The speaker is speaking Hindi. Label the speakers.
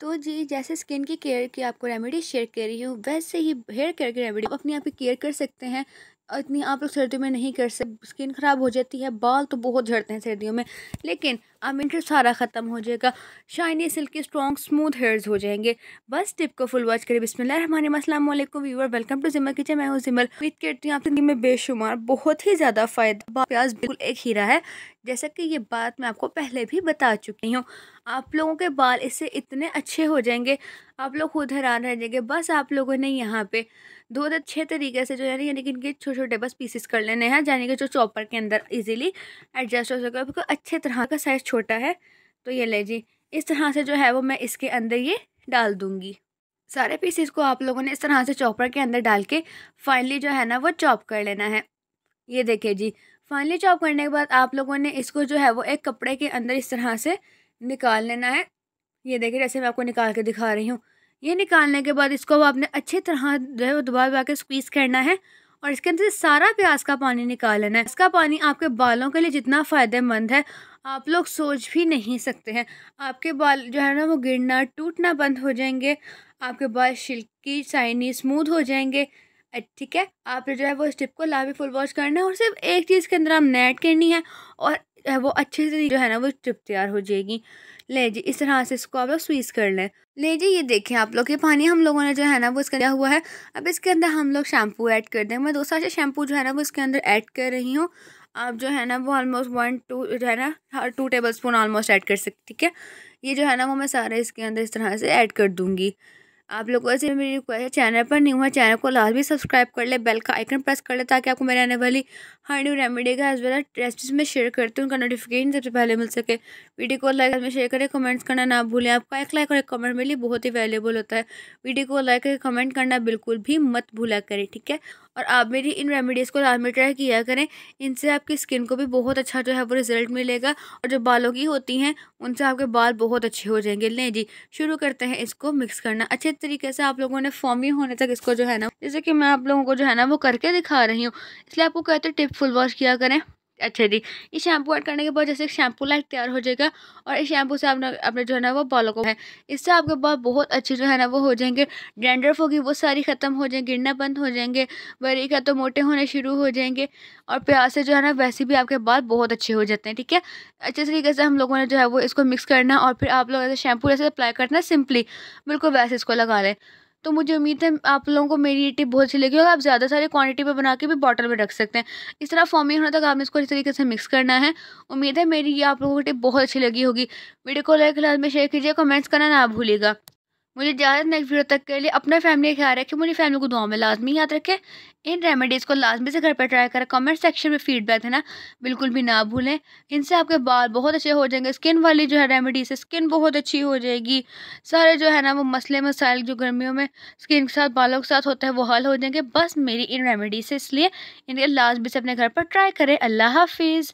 Speaker 1: तो जी जैसे स्किन की केयर की आपको रेमेडी शेयर कर रही हूँ वैसे ही हेयर केयर की रेमेडी अपने आप ही केयर कर सकते हैं इतनी आप लोग सर्दियों में नहीं कर सकते स्किन ख़राब हो जाती है बाल तो बहुत झड़ते हैं सर्दियों में लेकिन अब इंटर सारा ख़त्म हो जाएगा shiny silky strong smooth hairs हो जाएंगे बस टिप को फुल वॉच करें बिस्मिल हमारे अस्सलाम व्यूअर वेलकम टू जिमर किचन मैं हूँ जिमर उम्मीद करती हूँ आप जिंदगी में बेशुमार बहुत ही ज़्यादा फ़ायदा प्याज बिल्कुल एक हीरा है जैसा कि ये बात मैं आपको पहले भी बता चुकी हूँ आप लोगों के बाल इससे इतने अच्छे हो जाएंगे आप लोग खुद हैरान रह जाएंगे बस आप लोगों ने यहाँ पे दो अच्छे तरीके से जो है यानी कि इनके छोटे छोटे बस पीसेस कर लेने हैं यानी कि जो चॉपर के अंदर इजीली एडजस्ट हो सके बिकॉज अच्छे तरह का साइज़ छोटा है तो ये ले जी इस तरह से जो है वो मैं इसके अंदर ये डाल दूँगी सारे पीसेस को आप लोगों ने इस तरह से चॉपर के अंदर डाल के फाइनली जो है ना वो चॉप कर लेना है ये देखिए जी फाइनली चॉप करने के बाद आप लोगों ने इसको जो है वो एक कपड़े के अंदर इस तरह से निकाल लेना है ये देखिए जैसे मैं आपको निकाल के दिखा रही हूँ ये निकालने के बाद इसको अब आपने अच्छी तरह जो है वो दोबारा दबा के स्क्वीज़ करना है और इसके अंदर सारा प्याज का पानी निकाल लेना है इसका पानी आपके बालों के लिए जितना फ़ायदेमंद है आप लोग सोच भी नहीं सकते हैं आपके बाल जो है ना वो गिरना टूटना बंद हो जाएंगे आपके बाल शिल्की शाइनी स्मूथ हो जाएंगे ठीक है आपने जो है वो स्टिप को ला भी फुल वॉश करना है और सिर्फ एक चीज़ के अंदर आप नेट करनी है और है वो अच्छे से जो है ना वो चिप तैयार हो जाएगी ले जी इस तरह से इसको आप लोग स्वीज कर लें ले जी ये देखें आप लोग ये पानी हम लोगों ने जो है ना वो इसका दिया हुआ है अब इसके अंदर हम लोग शैम्पू ऐड कर दें मैं दो सारे शैम्पू जो है ना वो इसके अंदर ऐड कर रही हूँ आप जो है ना वो ऑलमोस्ट वन टू जो है ना two tablespoon almost add कर सकते ठीक है ये जो है ना वो मैं सारे इसके अंदर इस तरह से ऐड कर दूँगी आप लोगों से मेरी रिक्वेस्ट है चैनल पर नहीं है चैनल को लाजमी सब्सक्राइब कर ले बेल का आइकन प्रेस कर ले ताकि आपको मेरे आने वाली हर न्यू रेमेडी का एज वेल रेसिपीज में शेयर करती हूँ उनका नोटिफिकेशन सबसे पहले मिल सके वीडियो को लाइक में शेयर करें कमेंट्स करना ना भूलें आपका एक लाइक और एक कमेंट मेरे लिए बहुत ही वैल्यूबल होता है वीडियो को लाइक करके कमेंट करना बिल्कुल भी मत भूला करें ठीक है और आप मेरी इन रेमेडीज़ को लाजमी ट्राई किया करें इनसे आपकी स्किन को भी बहुत अच्छा जो है वो रिज़ल्ट मिलेगा और जो बालों की होती हैं उनसे आपके बाल बहुत अच्छे हो जाएंगे नहीं जी शुरू करते हैं इसको मिक्स करना अच्छे तरीके से आप लोगों ने फॉमी होने तक इसको जो है ना जैसे कि मैं आप लोगों को जो है ना वो करके दिखा रही हूँ इसलिए आपको कहते हैं टिप फुल वॉश किया करें अच्छा जी ये शैम्पू ऐड करने के बाद जैसे शैम्पू लाइक तैयार हो जाएगा और इस शैम्पू से आपने अपने जो है ना वो बालों को है इससे आपके बाल बहुत अच्छे जो है ना वो हो जाएंगे डेंडरफ होगी वो सारी ख़त्म हो जाएंगे गिरना बंद हो जाएंगे बरी का तो मोटे होने शुरू हो जाएंगे और प्याज से जो है ना वैसे भी आपके बाल बहुत अच्छे हो जाते हैं ठीक है अच्छे तरीके से हम लोगों ने जो है वो इसको मिक्स करना और फिर आप लोग ऐसे शैम्पू ऐसे अप्लाई करना सिंपली बिल्कुल वैसे इसको लगा लें तो मुझे उम्मीद है आप लोगों को मेरी ये टिप बहुत अच्छी लगी और आप ज़्यादा सारे क्वांटिटी में बना के भी बॉटल में रख सकते हैं इस तरह फॉर्मी होने तक आपने इसको इस तरीके से मिक्स करना है उम्मीद है मेरी ये आप लोगों को टिप बहुत अच्छी लगी होगी वीडियो को लाइक लाल में शेयर कीजिए कमेंट्स करना ना भूलेगा मुझे ज़्यादा नेक्स्ट वीडियो तक के लिए अपना फैमिली ख्याल रखें मुझे फैमिली को दुआ में लाजमी याद रखें इन रेमेडीज़ को लाजमी से घर पर ट्राई करें कमेंट सेक्शन में फीडबैक देना बिल्कुल भी ना भूलें इनसे आपके बाल बहुत अच्छे हो जाएंगे स्किन वाली जो है रेमेडी से स्किन बहुत अच्छी हो जाएगी सारे जो है ना वो मसले मसाइल जो गर्मियों में स्किन के साथ बालों के साथ होता है वो हल हो जाएंगे बस मेरी इन रेमेडीज़ से इसलिए इनके लाजमी से अपने घर पर ट्राई करें अल्लाह हाफिज़